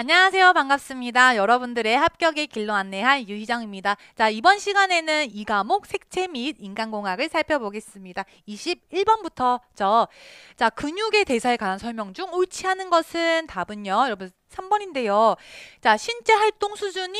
안녕하세요. 반갑습니다. 여러분들의 합격의 길로 안내할 유희정입니다. 자, 이번 시간에는 이 과목 색채 및 인간공학을 살펴보겠습니다. 21번부터 저 자, 근육의 대사에 관한 설명 중 옳지 않은 것은 답은요. 여러분 3번인데요. 자, 신체 활동 수준이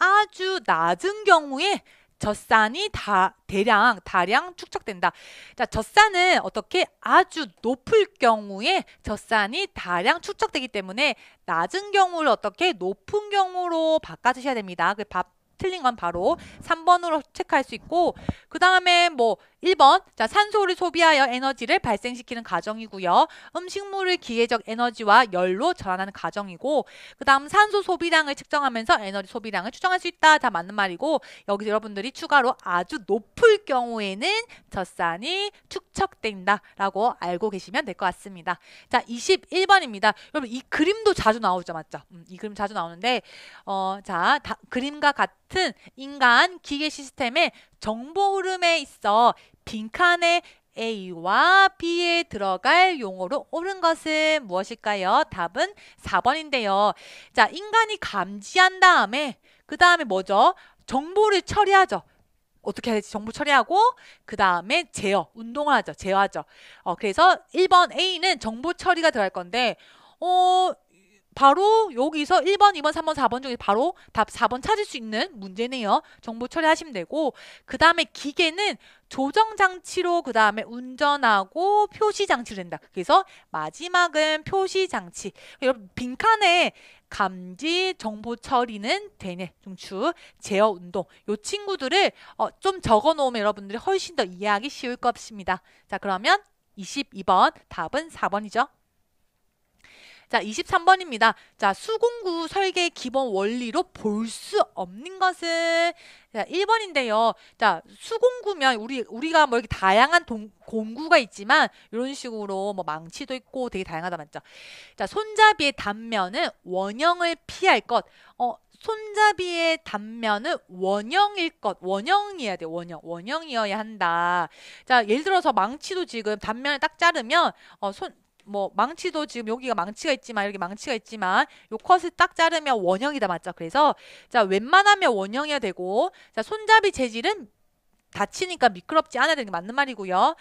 아주 낮은 경우에 젖산이 다 대량 다량 축적된다. 자, 젖산은 어떻게 아주 높을 경우에 젖산이 다량 축적되기 때문에 낮은 경우를 어떻게 높은 경우로 바꿔 주셔야 됩니다. 그 밥 틀린 건 바로 삼번으로 체크할 수 있고 그 다음에 뭐 1번 자 산소를 소비하여 에너지를 발생시키는 과정이고요. 음식물을 기계적 에너지와 열로 전환하는 과정이고 그 다음 산소 소비량을 측정하면서 에너지 소비량을 추정할 수 있다. 다 맞는 말이고 여기서 여러분들이 추가로 아주 높을 경우에는 젖산이 축적된다 라고 알고 계시면 될 것 같습니다. 자 21번입니다. 여러분 이 그림도 자주 나오죠 맞죠? 음, 이 그림 자주 나오는데 어자 그림과 같은 인간 기계 시스템의 정보 흐름에 있어 빈칸에 A와 B에 들어갈 용어로 옳은 것은 무엇일까요? 답은 4번인데요. 자, 인간이 감지한 다음에 그 다음에 뭐죠? 정보를 처리하죠. 어떻게 해야 되지 정보 처리하고 그 다음에 제어, 운동을 하죠. 제어하죠. 어, 그래서 1번 A는 정보 처리가 들어갈 건데 어, 바로 여기서 1번, 2번, 3번, 4번 중에 바로 답 4번 찾을 수 있는 문제네요. 정보 처리하시면 되고 그 다음에 기계는 조정장치로 그 다음에 운전하고 표시장치로 된다. 그래서 마지막은 표시장치. 여러분 빈칸에 감지, 정보 처리는 되네. 중추, 제어 운동 요 친구들을 어, 좀 적어놓으면 여러분들이 훨씬 더 이해하기 쉬울 것입니다. 자 그러면 22번 답은 4번이죠. 자, 23번입니다. 자, 수공구 설계 기본 원리로 볼 수 없는 것은 자, 1번인데요. 자, 수공구면 우리 우리가 뭐 이렇게 다양한 동, 공구가 있지만 이런 식으로 뭐 망치도 있고 되게 다양하다 맞죠? 자, 손잡이의 단면은 원형을 피할 것. 어, 손잡이의 단면은 원형일 것. 원형이어야 돼. 원형. 원형이어야 한다. 자, 예를 들어서 망치도 지금 단면을 딱 자르면 어, 손뭐 망치도 지금 여기가 망치가 있지만 여기 망치가 있지만 요 컷을 딱 자르면 원형이다 맞죠? 그래서 자 웬만하면 원형이야 어 되고 자 손잡이 재질은 다치니까 미끄럽지 않아야 되는 게 맞는 말이고요.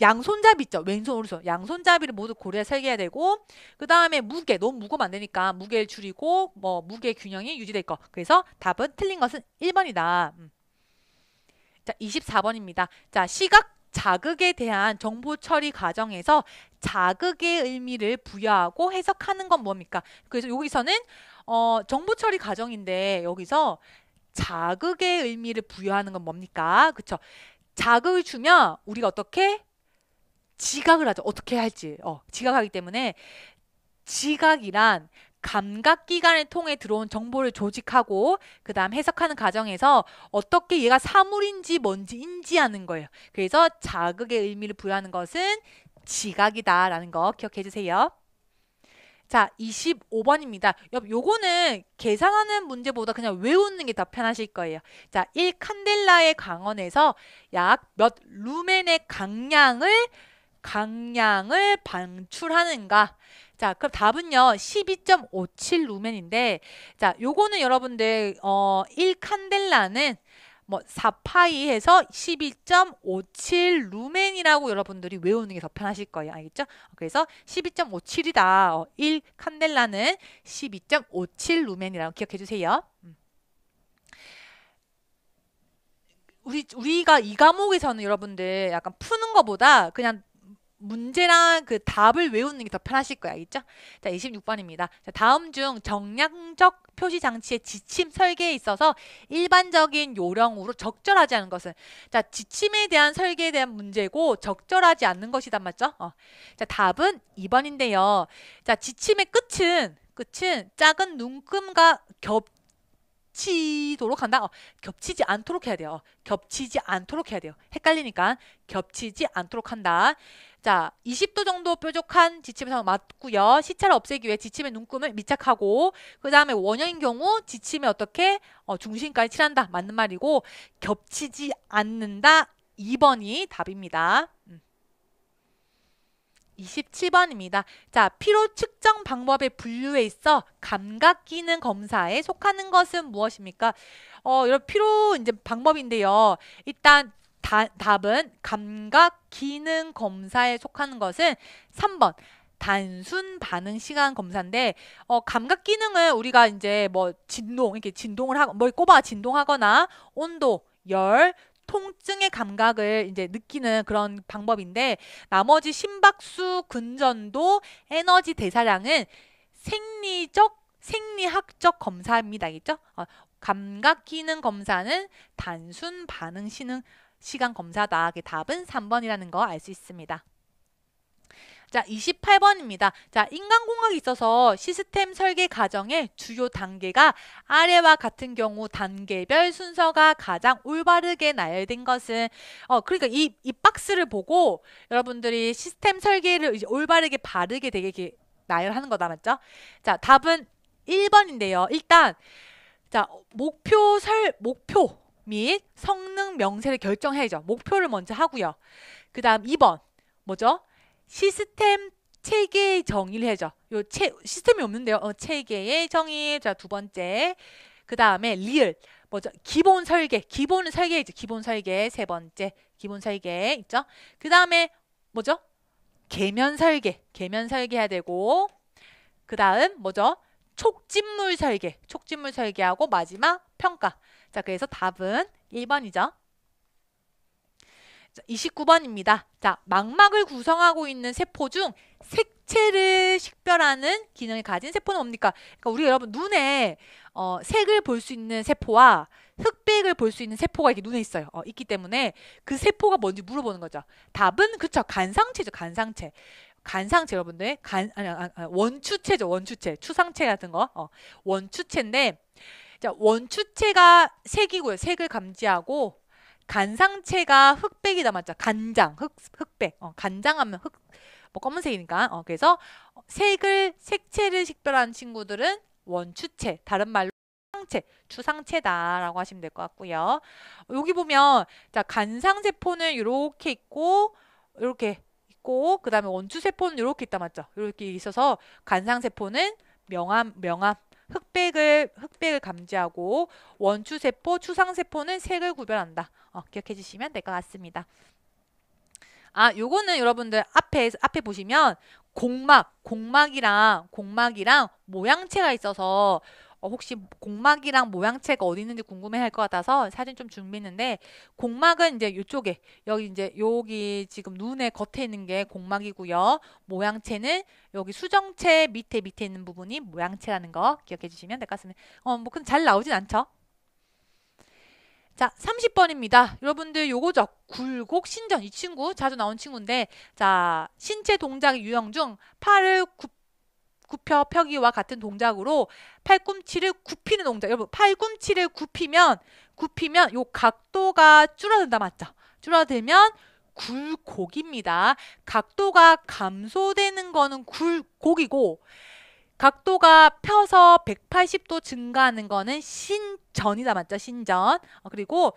양손잡이 있죠. 왼손, 오른손. 양손잡이를 모두 고려해 설계해야 되고, 그 다음에 무게. 너무 무거우면 안 되니까 무게를 줄이고, 뭐, 무게 균형이 유지될 것. 그래서 답은 틀린 것은 1번이다. 음. 자, 24번입니다. 자, 시각 자극에 대한 정보 처리 과정에서 자극의 의미를 부여하고 해석하는 건 뭡니까? 그래서 여기서는 어, 정보 처리 과정인데 여기서 자극의 의미를 부여하는 건 뭡니까? 그쵸? 자극을 주면 우리가 어떻게 지각을 하죠. 어떻게 할지. 어, 지각하기 때문에 지각이란 감각 기관을 통해 들어온 정보를 조직하고 그다음 해석하는 과정에서 어떻게 얘가 사물인지 뭔지 인지하는 거예요. 그래서 자극의 의미를 부여하는 것은 지각이다라는 거 기억해 주세요. 자, 25번입니다. 요거는 계산하는 문제보다 그냥 외우는 게 더 편하실 거예요. 자, 1 칸델라의 강원에서 약 몇 루멘의 강량을 강량을 방출하는가? 자, 그럼 답은요. 12.57 루멘인데 자, 요거는 여러분들 어 1칸델라는 뭐 4파이에서 12.57 루멘이라고 여러분들이 외우는 게 더 편하실 거예요. 알겠죠? 그래서 12.57이다. 어, 1 칸델라는 12.57 루멘이라고 기억해 주세요. 음. 우리 우리가 이 과목에서는 여러분들 약간 푸는 거보다 그냥 문제랑 그 답을 외우는 게 더 편하실 거야. 알겠죠? 자, 26번입니다. 자, 다음 중 정량적 표시 장치의 지침 설계에 있어서 일반적인 요령으로 적절하지 않은 것은 자, 지침에 대한 설계에 대한 문제고 적절하지 않는 것이단 맞죠? 어. 자, 답은 2번인데요. 자, 지침의 끝은 끝은 작은 눈금과 겹 겹치도록 한다. 어, 겹치지 않도록 해야 돼요. 겹치지 않도록 해야 돼요. 헷갈리니까 겹치지 않도록 한다. 자, 20도 정도 뾰족한 지침 상 맞고요. 시차를 없애기 위해 지침의 눈금을 밑착하고 그 다음에 원형인 경우 지침에 어떻게 어, 중심까지 칠한다. 맞는 말이고 겹치지 않는다. 2번이 답입니다. 27번입니다. 음. 자, 피로 측정 방법의 분류에 있어 감각 기능 검사에 속하는 것은 무엇입니까? 어, 이런 피로 이제 방법인데요. 일단 다, 답은 감각 기능 검사에 속하는 것은 3번 단순 반응 시간 검사인데 어 감각 기능은 우리가 이제 뭐 진동 이렇게 진동을 하고 뭘 꼽아 진동하거나 온도, 열, 통증의 감각을 이제 느끼는 그런 방법인데 나머지 심박수, 근전도, 에너지 대사량은 생리적 생리학적 검사입니다. 알겠죠? 어, 감각 기능 검사는 단순 반응 시능 시간 검사다. 그 답은 3번이라는 거 알 수 있습니다. 자, 28번입니다. 자, 인간공학에 있어서 시스템 설계 과정의 주요 단계가 아래와 같은 경우 단계별 순서가 가장 올바르게 나열된 것은 어, 그러니까 이, 이 박스를 보고 여러분들이 시스템 설계를 올바르게 바르게 되게 나열하는 거다 맞죠? 자, 답은 1번인데요. 일단 자, 목표 설 목표 및 성능 명세를 결정해야죠. 목표를 먼저 하고요. 그 다음 2번 뭐죠? 시스템 체계의 정의를 해야죠. 요 체, 시스템이 없는데요. 어, 체계의 정의. 자, 두 번째. 그 다음에 리을. 뭐죠? 기본 설계. 기본 설계이죠. 기본 설계. 세 번째. 기본 설계 있죠? 그 다음에 뭐죠? 계면 설계. 계면 설계해야 되고 그 다음 뭐죠? 촉진물 설계. 촉진물 설계하고 마지막 평가. 자, 그래서 답은 1번이죠. 29번입니다. 자, 망막을 구성하고 있는 세포 중 색채를 식별하는 기능을 가진 세포는 뭡니까? 그러니까 우리 여러분 눈에 어, 색을 볼 수 있는 세포와 흑백을 볼 수 있는 세포가 이렇게 눈에 있어요. 어, 있기 때문에 그 세포가 뭔지 물어보는 거죠. 답은 그쵸 간상체죠. 간상체. 간상체 여러분들 간 아니, 아니 아, 원추체죠. 원추체. 추상체 같은 거. 어, 원추체인데 자, 원추체가 색이고요. 색을 감지하고 간상체가 흑백이 남았죠. 간장, 흑, 흑백. 어, 간장하면 흑, 뭐 검은색이니까. 어, 그래서 색을, 색채를 식별하는 친구들은 원추체, 다른 말로 추상체, 주상체다라고 하시면 될 것 같고요. 여기 보면 자 간상세포는 이렇게 있고 이렇게 있고 그 다음에 원추세포는 이렇게 있다 맞죠? 이렇게 있어서 간상세포는 명암, 명암, 흑백을 흑백을 감지하고 원추세포, 추상세포는 색을 구별한다. 어, 기억해 주시면 될 것 같습니다. 아, 요거는 여러분들 앞에 앞에 보시면 공막, 공막이랑 공막이랑 모양체가 있어서 어, 혹시 공막이랑 모양체가 어디 있는지 궁금해할 것 같아서 사진 좀 준비했는데 공막은 이제 이쪽에 여기 이제 여기 지금 눈에 겉에 있는 게 공막이고요. 모양체는 여기 수정체 밑에 밑에 있는 부분이 모양체라는 거 기억해 주시면 될 것 같습니다. 어, 뭐그데잘 나오진 않죠? 자, 30번입니다. 여러분들 요거죠. 굴곡 신전 이 친구 자주 나온 친구인데 자, 신체 동작 유형 중 팔을 굽 굽혀 펴기와 같은 동작으로 팔꿈치를 굽히는 동작. 여러분 팔꿈치를 굽히면 굽히면 요 각도가 줄어든다 맞죠? 줄어들면 굴곡입니다. 각도가 감소되는 거는 굴곡이고 각도가 펴서 180도 증가하는 거는 신전이다 맞죠? 신전. 어, 그리고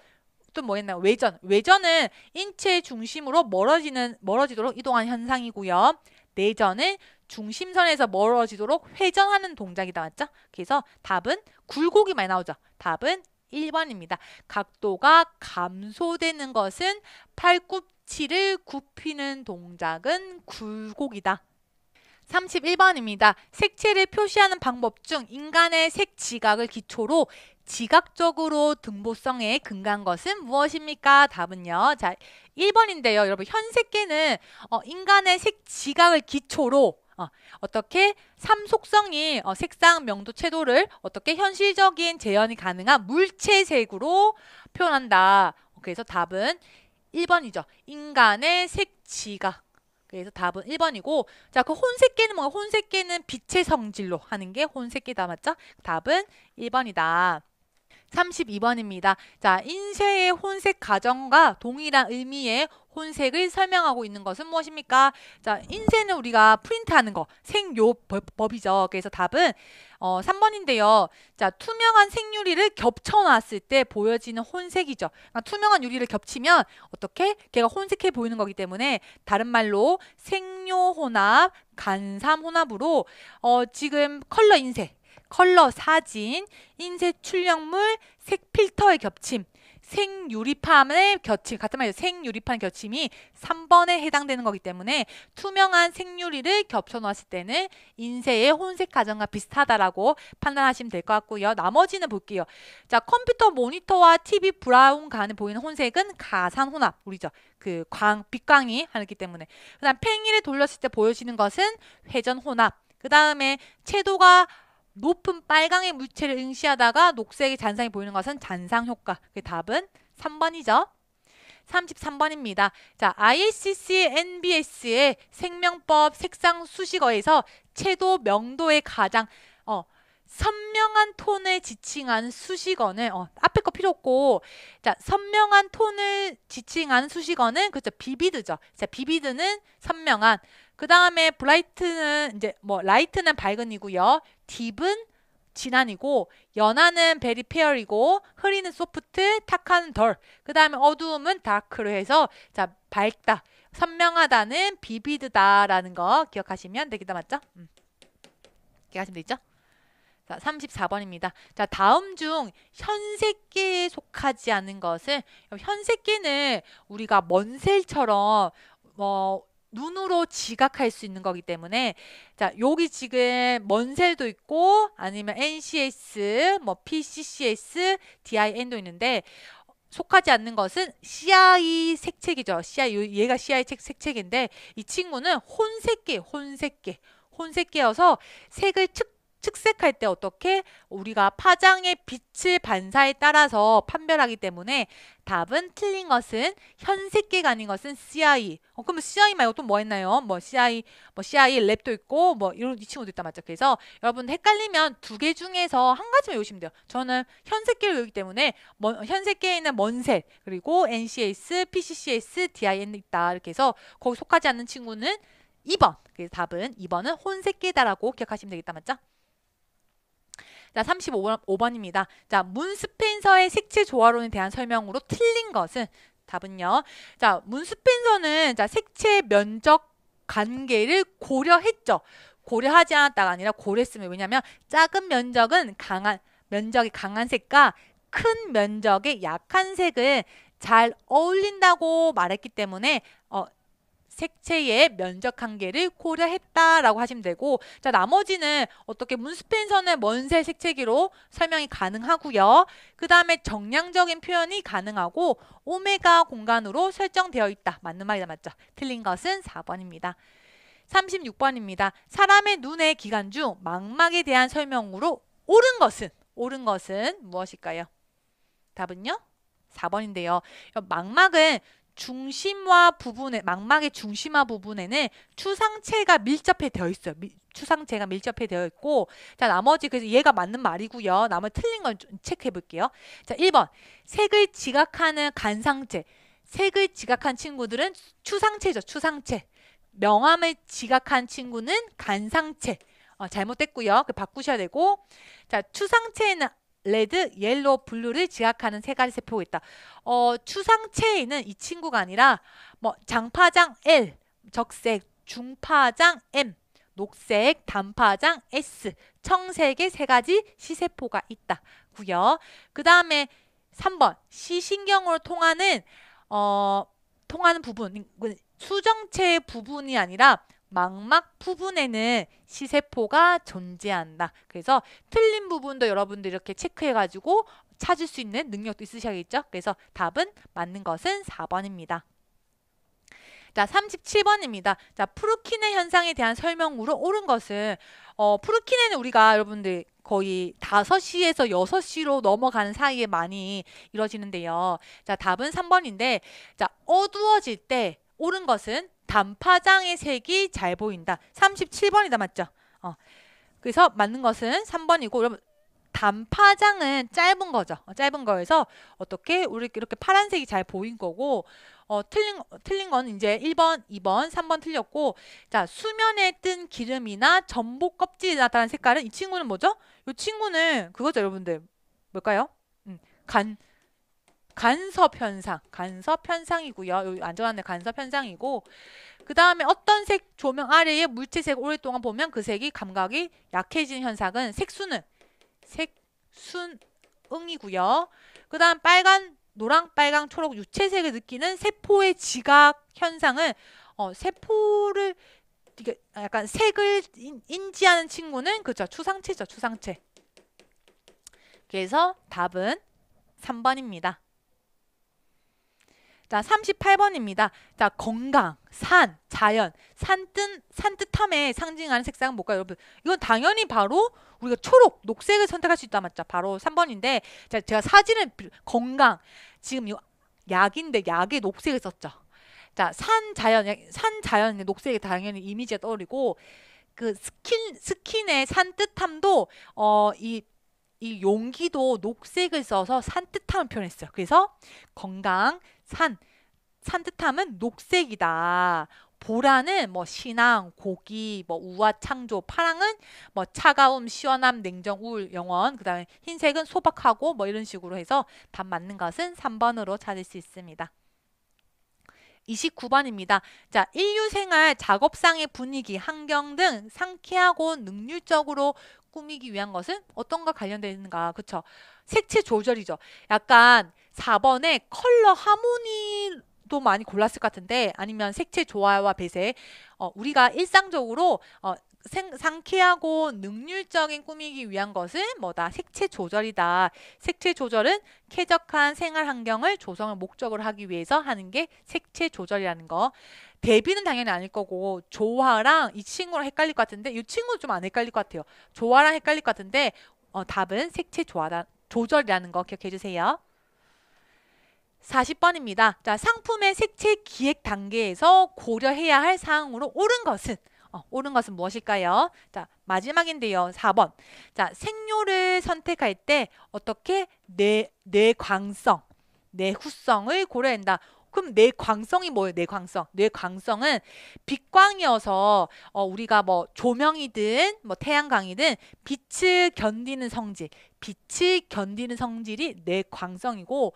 또 뭐였나요? 외전. 외전은 인체 중심으로 멀어지는 멀어지도록 이동한 현상이고요. 내전은 중심선에서 멀어지도록 회전하는 동작이 나왔죠. 그래서 답은 굴곡이 많이 나오죠. 답은 1번입니다. 각도가 감소되는 것은 팔꿈치를 굽히는 동작은 굴곡이다. 31번입니다. 색채를 표시하는 방법 중 인간의 색 지각을 기초로 지각적으로 등보성에 근간 것은 무엇입니까? 답은요. 자, 1번인데요. 여러분, 현색계는 어, 인간의 색 지각을 기초로 어, 어떻게 삼속성이 어, 색상, 명도, 채도를 어떻게 현실적인 재현이 가능한 물체색으로 표현한다. 그래서 답은 1번이죠. 인간의 색 지각. 그래서 답은 1번이고 자 그 혼색계는 뭐야? 혼색계는 빛의 성질로 하는 게 혼색계다 맞죠? 답은 1번이다. 32번입니다. 자, 인쇄의 혼색 가정과 동일한 의미의 혼색을 설명하고 있는 것은 무엇입니까? 자, 인쇄는 우리가 프린트하는 거, 생요 법이죠. 그래서 답은 어, 3번인데요. 자, 투명한 생유리를 겹쳐놨을 때 보여지는 혼색이죠. 그러니까 투명한 유리를 겹치면 어떻게? 걔가 혼색해 보이는 거기 때문에 다른 말로 생료혼합, 간삼혼합으로 어, 지금 컬러 인쇄, 컬러 사진, 인쇄 출력물, 색 필터의 겹침, 생유리판의 겹침, 같은 말이죠. 생유리판 겹침이 3번에 해당되는 거기 때문에 투명한 생유리를 겹쳐 놓았을 때는 인쇄의 혼색 과정과 비슷하다라고 판단하시면 될 것 같고요. 나머지는 볼게요. 자, 컴퓨터 모니터와 TV 브라운 간에 보이는 혼색은 가산 혼합, 우리죠. 그 광, 빛광이 하기 때문에. 그 다음 팽이를 돌렸을 때 보여지는 것은 회전 혼합. 그 다음에 채도가 높은 빨강의 물체를 응시하다가 녹색의 잔상이 보이는 것은 잔상 효과. 그 답은 3번이죠. 33번입니다. 자, IACC의 NBS의 생명법 색상 수식어에서 채도 명도의 가장 어, 선명한 톤을 지칭한 수식어는 어, 앞에 거 필요 없고 자 선명한 톤을 지칭한 수식어는 그죠 비비드죠 자 비비드는 선명한 그 다음에 브라이트는 이제 뭐 라이트는 밝은이고요 딥은 진한이고 연한은 베리 페어이고 흐리는 소프트, 탁한 덜. 그 다음에 어두움은 다크로 해서 자 밝다, 선명하다는 비비드다라는 거 기억하시면 되겠다 맞죠? 음. 기억하시면 되죠? 겠 자, 34번입니다. 자, 다음 중 현색계에 속하지 않은 것은 현색계는 우리가 먼셀처럼 뭐 어, 눈으로 지각할 수 있는 거기 때문에 자 여기 지금 먼셀도 있고 아니면 NCS, 뭐 PCCS, DIN도 있는데 속하지 않는 것은 CI 색책이죠 CI 얘가 CI 색채기인데 이 친구는 혼색계, 혼색계, 혼색계여서 색을 측 측색할 때 어떻게 우리가 파장의 빛을 반사에 따라서 판별하기 때문에 답은 틀린 것은 현색계가 아닌 것은 CI. 어, 그러면 CI 말고 또 뭐 했나요? 뭐 CI, 뭐 CI 랩도 있고 뭐 이런 이 친구도 있다 맞죠? 그래서 여러분 헷갈리면 두 개 중에서 한 가지만 외우시면 돼요. 저는 현색계를 외우기 때문에 먼, 현색계에 있는 먼색 그리고 NCS, PCCS, DIN 있다 이렇게 해서 거기 속하지 않는 친구는 2번. 그래서 답은 2번은 혼색계다라고 기억하시면 되겠다 맞죠? 자, 35번입니다. 자, 문 스펜서의 색채 조화론에 대한 설명으로 틀린 것은 답은요. 자, 문 스펜서는 자, 색채 면적 관계를 고려했죠. 고려하지 않았다가 아니라 고려했으면 왜냐면 작은 면적은 강한 면적이 강한 색과 큰 면적의 약한 색은 잘 어울린다고 말했기 때문에 어, 색채의 면적 한계를 고려했다라고 하시면 되고 자 나머지는 어떻게 문스펜선의 먼세 색채기로 설명이 가능하고요. 그 다음에 정량적인 표현이 가능하고 오메가 공간으로 설정되어 있다. 맞는 말이다 맞죠? 틀린 것은 4번입니다. 36번입니다. 사람의 눈의 기관 중 망막에 대한 설명으로 옳은 것은 옳은 것은 무엇일까요? 답은요? 4번인데요. 망막은 중심화 부분에 망막의 중심화 부분에는 추상체가 밀접해 되어 있어요. 미, 추상체가 밀접해 되어 있고 자 나머지 그래서 얘가 맞는 말이고요. 나머지 틀린 건 체크해 볼게요. 자 1번 색을 지각하는 간상체 색을 지각한 친구들은 추상체죠. 추상체 명암을 지각한 친구는 간상체 어, 잘못됐고요. 그 바꾸셔야 되고 자 추상체에는 레드, 옐로, 블루를 지각하는 세 가지 세포가 있다. 어, 추상체에는 이 친구가 아니라 뭐 장파장 L, 적색, 중파장 M, 녹색, 단파장 S, 청색의 세 가지 시세포가 있다고요. 그 다음에 3번 시신경으로 통하는 어, 통하는 부분 그 수정체 부분이 아니라 망막 부분에는 시세포가 존재한다. 그래서 틀린 부분도 여러분들 이렇게 체크해가지고 찾을 수 있는 능력도 있으셔야겠죠? 그래서 답은 맞는 것은 4번입니다. 자, 37번입니다. 자, 푸르킨의 현상에 대한 설명으로 옳은 것은 어, 푸르킨에는 우리가 여러분들 거의 5시에서 6시로 넘어가는 사이에 많이 이루어지는데요. 자, 답은 3번인데 자, 어두워질 때 옳은 것은 단파장의 색이 잘 보인다. 37번이다 맞죠? 어. 그래서 맞는 것은 3번이고 여러분 단파장은 짧은 거죠. 어, 짧은 거에서 어떻게 우리 이렇게 파란색이 잘 보인 거고 어, 틀린 틀린 건 이제 1번, 2번, 3번 틀렸고 자 수면에 뜬 기름이나 전복 껍질에 나타난 색깔은 이 친구는 뭐죠? 이 친구는 그거죠 여러분들 뭘까요? 음, 간 간섭 현상, 간섭 현상이고요. 안전한데 간섭 현상이고 그 다음에 어떤 색 조명 아래에 물체색 오랫동안 보면 그 색이 감각이 약해진 현상은 색순응, 색순응이고요. 그 다음 빨간, 노랑, 빨강, 초록 유채색을 느끼는 세포의 지각 현상은 어, 세포를 약간 색을 인, 지하는 친구는 그죠 추상체죠 추상체. 그래서 답은 3번입니다. 자, 38번입니다. 자, 건강, 산, 자연, 산뜻, 산뜻함에 상징하는 색상은 뭘까요, 여러분? 이건 당연히 바로 우리가 초록, 녹색을 선택할 수 있다 맞죠? 바로 3번인데, 자, 제가 사진을 건강, 지금 이 약인데 약에 녹색을 썼죠. 자, 산, 자연, 산, 자연, 녹색이 당연히 이미지에 떠오르고, 그 스킨, 스킨의 산뜻함도, 어, 이, 이 용기도 녹색을 써서 산뜻함을 표현했어요. 그래서 건강, 산, 산뜻함은 녹색이다. 보라는 뭐 신앙, 고기, 뭐 우아, 창조, 파랑은 뭐 차가움, 시원함, 냉정, 우울, 영원, 그 다음에 흰색은 소박하고 뭐 이런 식으로 해서 답 맞는 것은 3번으로 찾을 수 있습니다. 29번입니다. 자, 인류 생활, 작업상의 분위기, 환경 등 상쾌하고 능률적으로 꾸미기 위한 것은 어떤가 관련되는가 그쵸 색채 조절이죠 약간 4번에 컬러 하모니 도 많이 골랐을 것 같은데 아니면 색채 조화와 배색 어, 우리가 일상적으로 어, 생, 상쾌하고 능률적인 꾸미기 위한 것은 뭐다 색채 조절이다 색채 조절은 쾌적한 생활 환경을 조성을 목적으로 하기 위해서 하는 게 색채 조절이라는 거 데뷔는 당연히 아닐 거고 조화랑 이 친구랑 헷갈릴 것 같은데 이 친구는 좀 안 헷갈릴 것 같아요. 조화랑 헷갈릴 것 같은데 어, 답은 색채 조화다, 조절이라는 거 기억해 주세요. 40번입니다. 자, 상품의 색채 기획 단계에서 고려해야 할 사항으로 옳은 것은 어, 옳은 것은 무엇일까요? 자, 마지막인데요. 4번. 자, 색료를 선택할 때 어떻게 내, 내광성, 내후성을 고려한다. 그럼 내광성이 뭐예요? 뇌광성. 뇌광성은 빛광이어서 어, 우리가 뭐 조명이든 뭐 태양광이든 빛을 견디는 성질, 빛이 견디는 성질이 내광성이고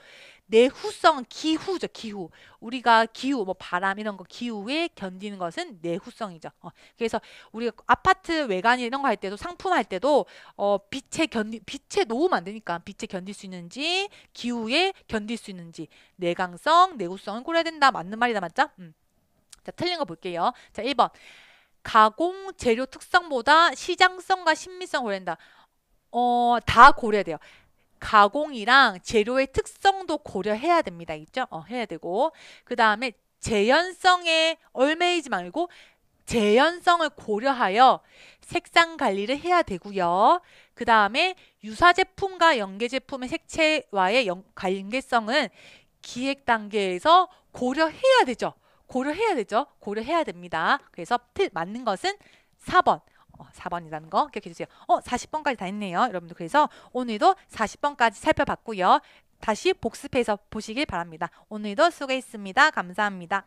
내후성 기후죠. 기후. 우리가 기후, 뭐 바람 이런 거 기후에 견디는 것은 내후성이죠. 어, 그래서 우리가 아파트 외관 이런 거 할 때도 상품 할 때도 어, 빛에 견디 빛에 놓으면 안 되니까 빛에 견딜 수 있는지 기후에 견딜 수 있는지 내광성 내후성은 꾸려야 된다. 맞는 말이다. 맞죠? 음. 자, 틀린 거 볼게요. 자, 1번. 가공 재료 특성보다 시장성과 심미성을 고려한다. 어, 다 고려돼요. 가공이랑 재료의 특성도 고려해야 됩니다. 있죠? 어, 해야 되고. 그 다음에 재현성에 얼매이지 말고 재현성을 고려하여 색상 관리를 해야 되고요. 그 다음에 유사 제품과 연계 제품의 색채와의 연, 관계성은 기획 단계에서 고려해야 되죠. 고려해야 되죠. 고려해야 됩니다. 그래서 맞는 것은 4번. 4번이라는 어, 거 기억해 주세요. 어, 40번까지 다 했네요. 여러분들 그래서 오늘도 40번까지 살펴봤고요. 다시 복습해서 보시길 바랍니다. 오늘도 수고했습니다. 감사합니다.